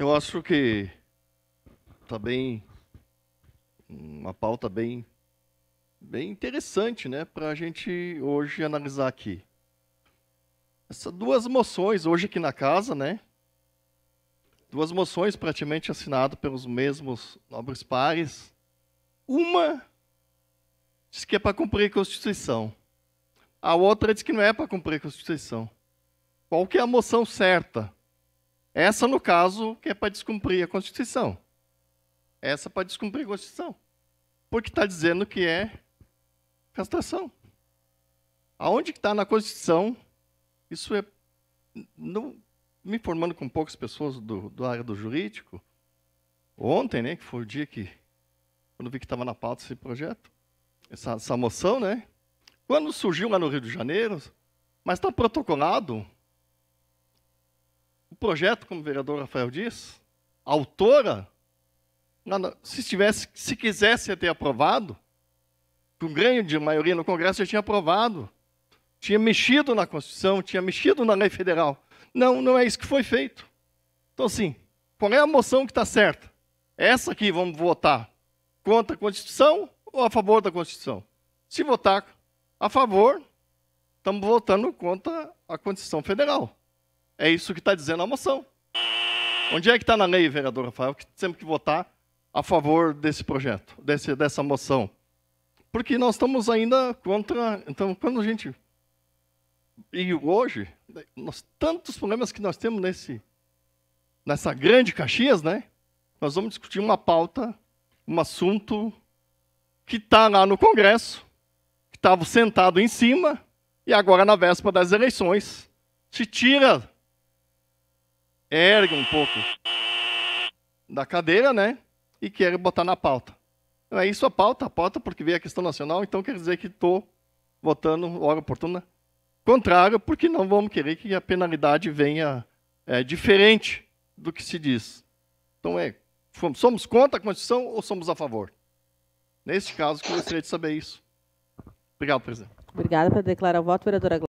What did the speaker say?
Eu acho que está bem uma pauta bem bem interessante, né, para a gente hoje analisar aqui. Essas duas moções hoje aqui na casa, né? Duas moções praticamente assinadas pelos mesmos nobres pares. Uma diz que é para cumprir a Constituição. A outra diz que não é para cumprir a Constituição. Qual que é a moção certa? Essa, no caso, que é para descumprir a Constituição. Essa é para descumprir a Constituição. Porque está dizendo que é castração. Aonde que está na Constituição, isso é. Não, me informando com poucas pessoas do, do área do jurídico, ontem, né, que foi o dia que. Quando vi que estava na pauta esse projeto, essa, essa moção, né? Quando surgiu lá no Rio de Janeiro, mas está protocolado projeto, como o vereador Rafael diz, a autora, se, tivesse, se quisesse ter aprovado, com grande maioria no Congresso já tinha aprovado, tinha mexido na Constituição, tinha mexido na lei federal. Não, não é isso que foi feito. Então, assim, qual é a moção que está certa? É essa aqui vamos votar contra a Constituição ou a favor da Constituição? Se votar a favor, estamos votando contra a Constituição Federal. É isso que está dizendo a moção. Onde é que está na lei, vereador Rafael, que temos que votar a favor desse projeto, desse, dessa moção? Porque nós estamos ainda contra. Então, quando a gente. E hoje, nós, tantos problemas que nós temos nesse, nessa grande Caxias, né? Nós vamos discutir uma pauta, um assunto que está lá no Congresso, que estava sentado em cima, e agora, na véspera das eleições, se tira ergue um pouco da cadeira, né? E quer botar na pauta. Não é isso a pauta, a pauta porque veio a questão nacional, então quer dizer que estou votando hora oportuna contrário, porque não vamos querer que a penalidade venha é, diferente do que se diz. Então é, somos contra a Constituição ou somos a favor? Neste caso, gostaria de saber isso. Obrigado, presidente. Obrigada por declarar o voto, vereadora Glória.